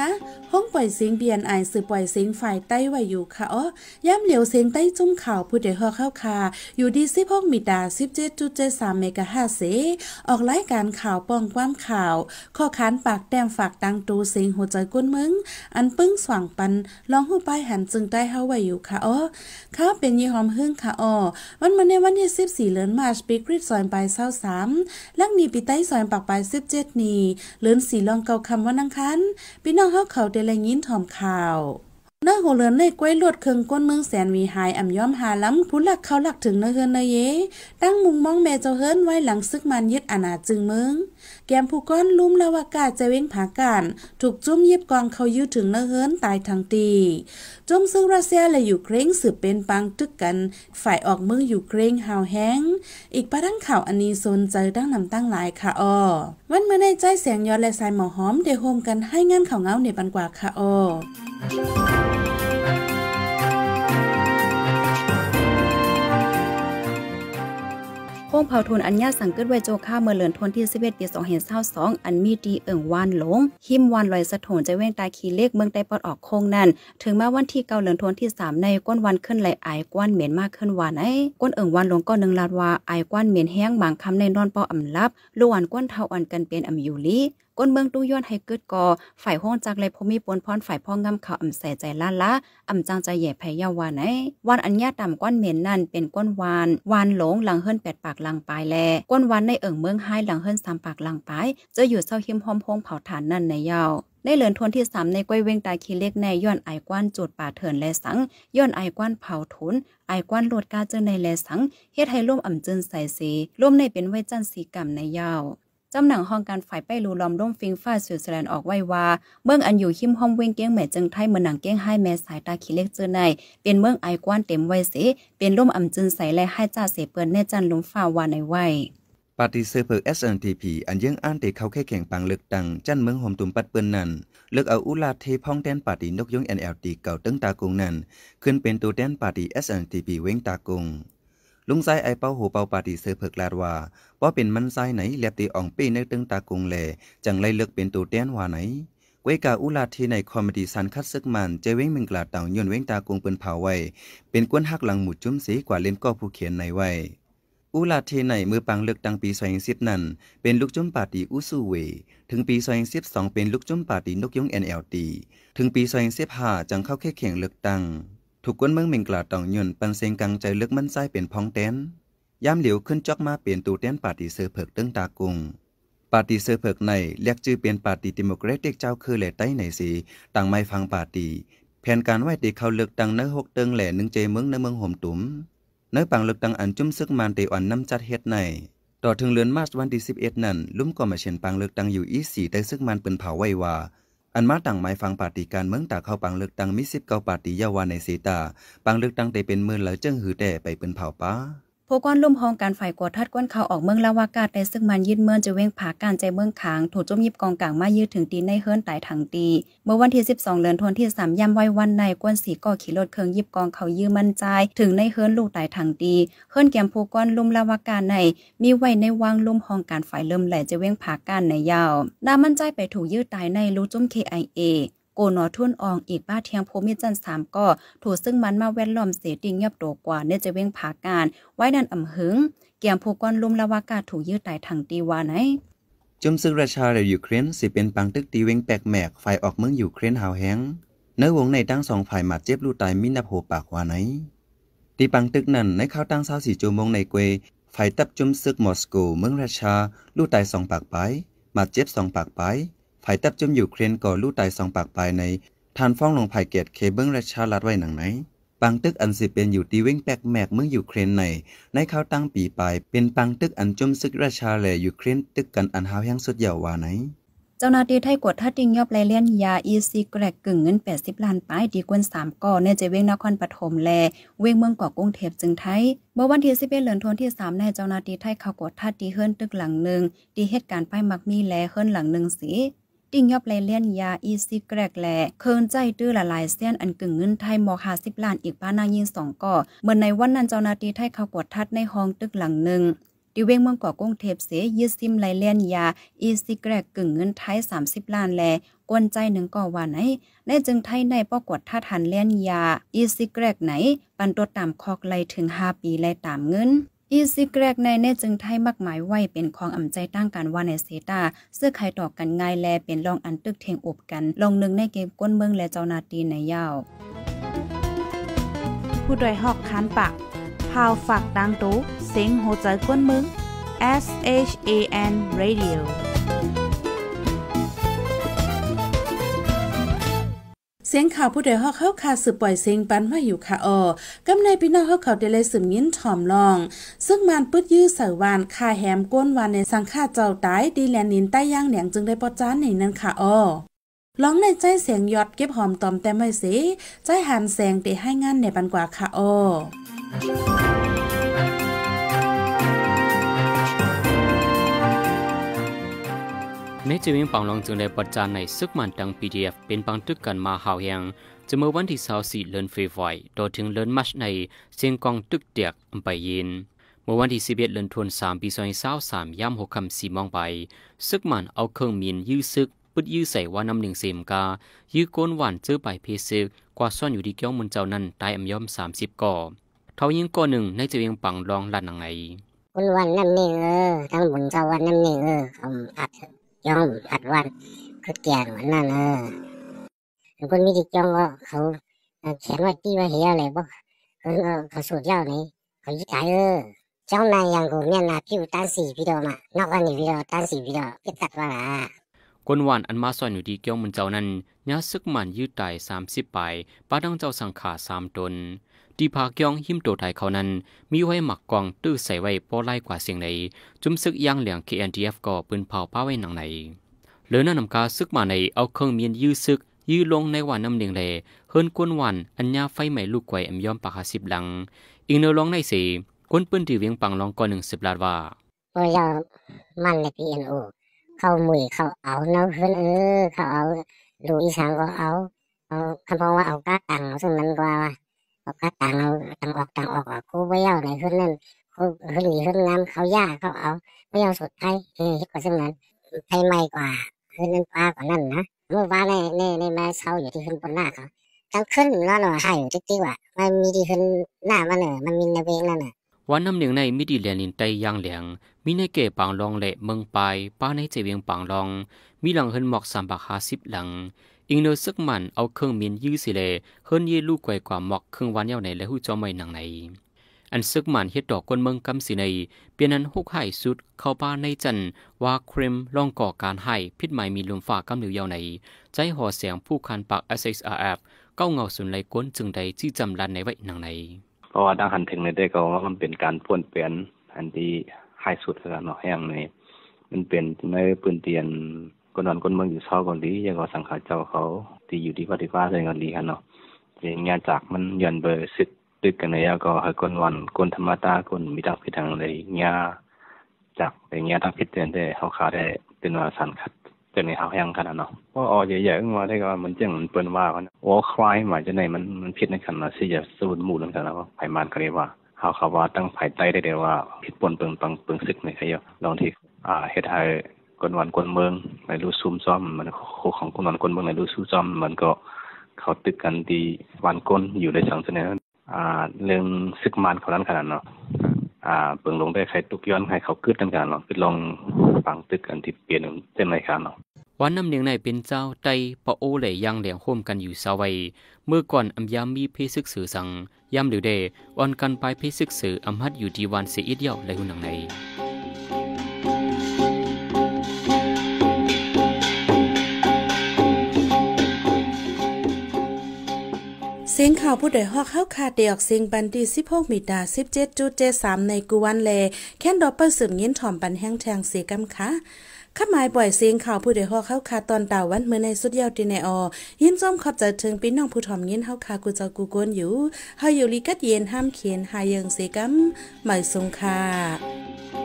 ha? ปล่อยเสียงเบียนไอสือปล่อยเสียงฝ่ายใต้ไว้อยู่ค่ะอ๋อย่ำเหลียวเสียงใต้จุ้มข่าวผู้เดือดเข้าคาอยู่ดีซิพกมิดาสิบเจ็ดจุดเจ็ดสามเมกะห้าเสออกรายการข่าวป้องความข่าว ข้อค้านปากแต้มฝากตังตูเสียงหัวใจก้นมึง อันปึ้งสว่างปันลองหูป้ายหันจึงใต้เข้าไว้อยู่ค่ะอ๋อข้าเป็นยี่หอมหึ่งค่ะอ๋อวันมันในวันที่สิบสี่เลือนมาสชปีกริดซอยปลายเศร้าสามลังนีปีใต้ซอยปากปลายสิบเจ็ดนีเลือนสี่ลองเกาคำว่านังคันพี่น้องเข้าเขาเดลัยยิ้นถอมข่าว เนื้อหัวเรือนในกล้วยลวดเครื่องก้นเมืองแสนวีหายอ่ำย่อมหาล้ำผู้หลักเขาหลักถึงเนื้อเฮือนเนเยตั้งมุงมองแม่เจ้าเฮือนไว้หลังซึกมันยึดอนาจึงเมืองแกมผู้ก้อนลุ่มลาวากาจะเว้งผาการถูกจุ้มเย็บกองเขายื้อถึงเนื้อเฮินตายทางตีจมซึ่งรัสเซียและยูเครนสืบเป็นปังตึกกันฝ่ายออกมือยูเครนหาวแห้ง อีกประดังข่าวอันนี้สนใจดั้งนำตั้งหลายค่ะออวันเมื่อในใจเสียงยอดและสายหมอหอมเดโฮมกันให้งานข่าวเงาในปันกว่าค่ะอ้อเผาทุนอัญญาสังเกตไว้โจค่าเมื่อเลือนทนที่สเ11ปีร้าสองอันมีดีเอิ่งวานหลงหิมวานลอยสะโถนจะเว้งตาขีเลขเมืองไต้ปอดออกโคงนั่นถึงมา วันที่เกาเลือนทนที่สามในก้นวัน ขึ้นไหลไอก้นเหม็นมากขึ้นวานไอ้ก้นเอิ่งวานหลงก็นึ่งลาดว่าไอก้นเหม็นแห้งบางคำในนอนปออำลับลวนก้นเทาอันกันเป็นอำอยูลีก้นเมืองตู้ย้อนให้เกิดก่อ ฝ่ายห้องจากเลยพมีปนพรฝ่ายพ่องำข่าวอำใส่ใจล้านละอำจังใจแย่แพยาวานไอวันอัญญาต่ำก้นเหม็นนั่นเป็นก้นวานวานหลงหลังเฮิ่นแปดปากลังปลายแลก้นวานในเอิ่งเมืองให้หลังเฮิ่นสามปากลังปลายจะอยู่เศร้าหิมหอมพงเผาฐานนั่นในยาว ในเหลือนทวนที่สามในก้อยเว้งตาคีเล็กในย้อนไอ้ก้านจุดป่าเถินและสังย้อนไอ้ก้านเผาทุนไอ้ก้านโลดกาเจอในแลสังเฮ็ดให้ร่วมอ่ำเจินใส่สีร่วมในเป็นไว้จันสีกรรมในยาวจำหนังห้องการฝ่ายไปรูลอมร่มฟิงฟ้าสวิตเซอร์แลนด์ออกไว้ว่าเมืองอันอยู่หิมห้องเว้งเกี้ยงแม่จึงไทยเมืองหนังเกี้ยงให้แม่สายตาขี้เล็กเจอใน เป็นเมืองไอกว้านเต็มไว้เสเป็นร่มอ่ำจึนใสและให้จ่าเสเปินแน่จันลุมฟ้าวานในไว้ ปฏิเสธเพ่อ SNTP อันยังอ่านเตเขาแค่แข่งปังเลือกตั้งจันเมืองหอมตุ่มปัดเปิ้นนั่นเลือกเอาอุลาเทพ้องแดนปาร์ตี้นกยง NLT เก่าตั้งตากงนั่นขึ้นเป็นตัวแดนปาร์ตี้ SNTP เว้งตากงลุงไซไอเป้าหูเป้าปาตีเซอเพิกลาดว่าว่าเป็นมันไซไหนเลียบตีอ่องปี้ในตึงตากรุงแลจังไรเลือกเป็นตัวเตี้นว่าไหนกวยกาอุลาทีในคอมเมดี้สันคัดซึกมันเจเว้งมิงกลาดต่างย่นเว้งตากรุงเปินเผาไว้ เป็นกวนหักหลังหมุดจุ้มสีกว่าเล่นกอผู้เขียนในไว้อุลาเทในมือปังเลือกตั้งปีสอยสิบนั้นเป็นลูกจุ้มปาตีอุซูเวถึงปีสอยสิบสองเป็นลูกจุ้มปาตีนกยงเอ็นเอลตีถึงปีสอยสิบห้าจังเข้าแค่เข่งเลือกตั้งถูกก้นเมืองเมงกลาต่องยุ่นปันเซงกังใจลึกมันไส้เป็นพองเต้นย่ำเหลียวขึ้นจอกมาเปลี่ยนตูเต้นปาติเซอร์เพิกตึ้งตากุงปาติเซอร์เพิกใน เรียกชื่อเปลี่ยนปาติดิโมแครติกเจ้าคือแหล่ใต้ในสีต่างไม่ฟังปาติ แผนการไหวตีเขาเลือกตั้งเนื้อหกเติงแหล่หนึ่งเจเมืองในเมืองห่มตุ๋มเนื้อปังเลือกตั้งอันจุ่มซึกมันเตอ่อนน้ำจัดเฮ็ดในต่อถึงเลือนมาสวันที่็ดนั้นลุ่มก่อมาเชิญปังเลือกตั้งอยู่อีสี่ได้ซึกมันเป็นเผาไว้ว่าอันมาตั้งหมายฟังปาฏิการเมืองตาเข้าปังเลือกตั้งมิสิบเก้าปาฏิยาวาในสีตา ปังเลือกตั้งแต่เป็นเมืองเหล่าเจิ้งหือแต่ไปเป็นเผ่าป้าผู้ก้อนลุ่มห้องการฝ่ายกวดทัดก้นเขาออกเมืองลาวากาศในซึ่งมันยืดเมื่อจะเว้งผาการใจเมืองขาง ถูกจมยิบกองกลางมายืดถึงตีในเฮิร์นตายถังตี เมื่อวันที่ 12เดือนธันวาคมที่3ย่ำไว้วันในก้นสีก่อขี่รถเครื่องยิบกองเขายืมมั่นใจถึงในเฮิร์นลูกตายถังตีเฮิร์นแกมผู้ก้อนลุ่มลาวากาศในมีไว้ในวังลุ่มห้องการฝ่ายเริ่มแหล่จะเว้งผาการในยาวดามั่นใจไปถูกยืดตายในรู้จม KIA โอนอทุ่นอองอีกบ้าเทียงโพมิจันสามก่อถูซึ่งมันมาแวนล้อมเสียดิงเงียบโตกว่าเนจะเว้งผาการไว้ดันอ่ำหึงเกี่ยมผูกกอนลุมละวากาถูยืดตายทงตีวาไหนจมซึกราชาเรยูเครนสิเป็นปังตึกตีเวงแปลกแหมกไฟออกเมืองอยู่เครนหาวแห้งเนื้อวงในตั้งสองฝ่ายมาเจ็บลูตายมินาโผปากวาไหนตีปังตึกนั่นในข้าวตั้งเช้าสี่จมงในเกวไฟตับจุมซึกมอสโกเมืองราชาลูตายสองปากไปมาเจ็บสองปากไปภายตับจมอยู่เครนก่อลู่ตายสองปากปลายในทานฟ้องลงภายเกตเคเบิ้งราชาลัดไว้หนังไหนปังตึกอันสิเป็นอยู่ตีเว้งแปกแมกเมื่ออยู่เครนใน ในเขาตั้งปีปลายเป็นปังตึกอันจมซึกราชาแหลยู่เครนตึกกันอันหาวแห้งสุดเยาวาไหน เจ้านาทีไทยกดทัดดิงยอบไลเลียนยาอีซีแกรกกึ่งเงิน 80 ล้านป้ายดีกวน3ก่อเนใ่จะเวงนครปฐมแลเวงเมืองกอกกรุงเทพจึงไทยเมื่อวันที่11เดือนธันวาคมที่3ในเจ้านาทีไทยเขากดทัดดีเฮิรนตึกหลังหนึ่งดีเหตุการณ์ป้ายมักมีแลเฮิรนหลังหนึ่งสีติ่งยอบเลเลียนยา อีซิแกรกแลเคินใจตื้อละลายเส้นอันกึ่งเงินไทยมอหาสิบล้าน อีกป้านางยิงสองก่อเหมือนในวันนั้นเจ้านาทีไทยเขากดทัดในห้องตึกหลังหนึ่งดิเวงเมืองก่อกงเทพเสยืดซิมไลเลียนยา อีซิแกรกกึ่งเงินไทย30 ล้านแลกวนใจหนึ่งก่อว่าไหนไน้จึงไทยในป้อกดท่าทันเลียนยา อีซิแกรกไหน ปันตัวตามคอกไลถึง 5 ปีไลตามเงินอีซิกแรกในเน่จึงไทยมากหมายไว้เป็นของอ่ำใจตั้งการว่าในเซตาเสื้อใายตอกกันง่ายแลเป็นลองอันตึกเทงอบกันลองหนึ่งในเกมก้นเมืองและเจ้านาตีในยาวผู้ดยหอกคันปากพาวฝากดังตู้เซ็งโหใจก้นเมือง S H A N Radio เสียงข่าวผู้ใดฮอกเข้าคาสืบปล่อยเสียงปันว่าอยู่ ค่ะออกำในพี่น้องเฮาเขาได้เลยสืบยิ้นถ่อมลอง ซึ่งมันปึดยื้อเสวานคาแหมก้นวานในสังฆาเจ้าตายดีแลนินใต้ย่างเหนียงจึงได้ปอจ้าน ในนั้นค่ะออร้องในใจเสียงยอดเก็บหอมตอมแต่ไม่เสีใจหันแสงเตะให้งานในปันกว่า ค่ะออในจีวิ่งปังลองจึงได้ประจานในซึกมันดัง PDF เป็นปังตึกกันมาหาวยังจะเมื่อวันที่24เลือนเฟบอย ต่อถึงเลือนมัชในเซียงกองตึกเตียกอไปยินเมื่อวันที่11เดือนทวนสามปีซวส2 3ย่ำหกคำสี่มองไปซึกมันเอาเครื่องมีนยื้อซึกปุดยื้อใส่ว่าน้ำหนึ่งเซมกายื้อโกนหวานเจอไปเพซึกกว่าซ่อนอยู่ที่เกี้ยวมุนเจ้านั้นตายอัมย่อม30ก่อเท่ายิงก่อหนึ่งในจีวิ่งปังลองลันยังไงวันวันน้่นนี่งเออทั้งบุญเจ้าวันน้่นนี่งเอออัดจ้องผัดวันคือแกงเหมือนนั่นเออคนมีดิจ้องก็เขาแขนว่าตีว่าเหี้ยอะไรบ่เขาเขาสูดเล่าไหนเขายิ่ายเออจ้องนายยังกูเนี่ยนะพิวตันสี่พี่ดอมา นอกวันนี้พี่ดอตันสี่พี่ดอพิจัดว่าละคนวันอันมาซอยอยู่ดีเกี่ยวมันเจ้านั้น ยาซึกมันยืดไตสามสิบไปป้าดังเจ้าสังขาสามตนที่พากยองหิมโตไทยเขานั้นมีไว้หมักกองตื้อใส่ไว้พอไล่กว่าเสียงไหนจุ้มซึกย่างเหลียง KNDF ก็ปืนเผาป้าไว้หนังไหนเหลือน้านำกาซึกมาในเอาเครื่องเมียนยื้อซึก ยื้อลงในวันน้ำเนียงเลเฮินกวนวันอัญญาไฟใหม่ลูกไกวอมยอมปากาสิบหลัง อีกเนื้อรองในสีคนปืนที่เวียงปังลองก่อนหนึ่งสิบลาดว่าเออยมันเลยพีเอ็นโอเข้ามุยเข้าเอาเนาเฮิ่อนเออเข้าเอาดูอีสานก็เอาเอาคำพองว่าเอาก้าตังซึ่งมันกว่าเาก็ต่างเอาต่างออกต่างออกอ่ะกูไม่เอาไหนขึ้นนั่นคู่ขึ้นหนีขึ้นน้ำเขายากเขาเอา ไม่เอาสุดไทยเฮิตกว่า่นนั้นไทยใหม่กว่าขึ้นนั่นปลากว่านั่นนะเมื่อวานในในในมาเช้าอยู่ที่ขึ้นบนหน้าเขากัางขึ้นแล้วหน่อหายอยู่ทิ่ตีกว่ะมันมีที่ขึ้นหน้ามันเน่ะ มันมีในเวงนั่นเน่ะ วันน้ำหนึ่งในมิดิแลนินไตย่างเหลียงมีในเก็ปางลองเละเมืองไปป้าในเจวียงปางลอง มีหลังเฮินหมอกสามบากหาสิบหลังอิงเนอซึกมันเอาเครื่องมีนยื้อสิเลเฮิรนยีลูกไกวกว่าหมอกเครื่องวันเย้าวในและหูจอมใหม่หนังในอันซึกมันเฮ็ดดอกคนเมืองกำสิใน เปลี่ยนอันฮุกไห้สุดเข้าบ้านในจัน ว่าครีมลองก่อการไห้พิษใหม่มีลมฝากกำเหนียวยาวใน ใจห่อเสียงผู้คันปาก s แอ f เก้าเงาสุนไลก้นจึงใดที่จำรันในไว้หนังในเพราะว่าดังหันถึงในได้ก็ว่ามันเป็นการพ้นเปลี่ยนอันที่ไห้สุดกถานหน่อแห้งในมันเป็ี่ยนในปื้นเตียนกนนอนคนเมืองอยู่ชอบก่อนลียังก็สังขารเจ้าเขาตีอยู่ที่ปฏิภาณเลยก่อนลีฮะเนาะเรียนงานจากมันยันเบอร์สิตึกกันเลยก็ให้คนวันคนธรรมตาคนมีทักพิทางเลยงานจากใปงานทักพิเตือนได้เขาขาได้เป็นว่าสันคัดเป็นในหขาแห่งขนาดเนาะเพราะอ๋อใหญ่ๆมาได้ก็มันเจ้งมันเปิ้นว่ากันโอ้คลายหมายจะไหนมันมันผิดในขันนะี่จะสูดหมู่นั่นกันแล้วไขมันก็เรียกว่าเขาเขาว่าตั้งไผ่ใต้ได้เดียวว่า ผิดปนเปิงปังเปิงศึกในขยะลองที่อ่า เฮ็ดให้คนวันคนเมืองในรู้ซุ่มซ้อมมันโคของคนวันคนเมืองในรู้ซุ่มซ้อม มันก็เขาตึกกันดีวันก้นอยู่ในสังเสนาอ่าเรื่องซึกมันเขานั้นขนาดเนาะอ่าเปิงลงได้ใครตุกย้อนใครเขากืดกันกันเนาะไปลองฟังตึกกันที่เปลี่ยนเส้นในครับเนาะวันน้ำเนียงในเป็นเจ้าไตปะโอเหลยังเหลียงโฮมกันอยู่สาวัย เมื่อก่อนอัมยามมีเพศึกสือสังยามหรือเดออนกันไปเพศึกสืออัมฮัดอยู่ที่วันเสียอิดเดียวลยหุ่นหนังในสียงข่าวผู้โดยฮอกเข้าคาเดียกเสียงบันที่16มิดา17.73 ในกุวันแลแค้นดอปเปอร์สืบยินถ่อมปันแห้งแทงเสียกำค่ะข้าหมายปล่อยเสียงข่าวผู้ใดฮอกเข้าคาตอนดาววันเมื่อในสุดยาวดีในออยินจ้อมขอบใจถึงพี่น้องผู้ถ่อมยินเข้าคากูจ้กูกวนอยู่ เฮาอยู่ลีกัดเย็นห้ามเขียนหายังเสียกำหมายสงค่ะ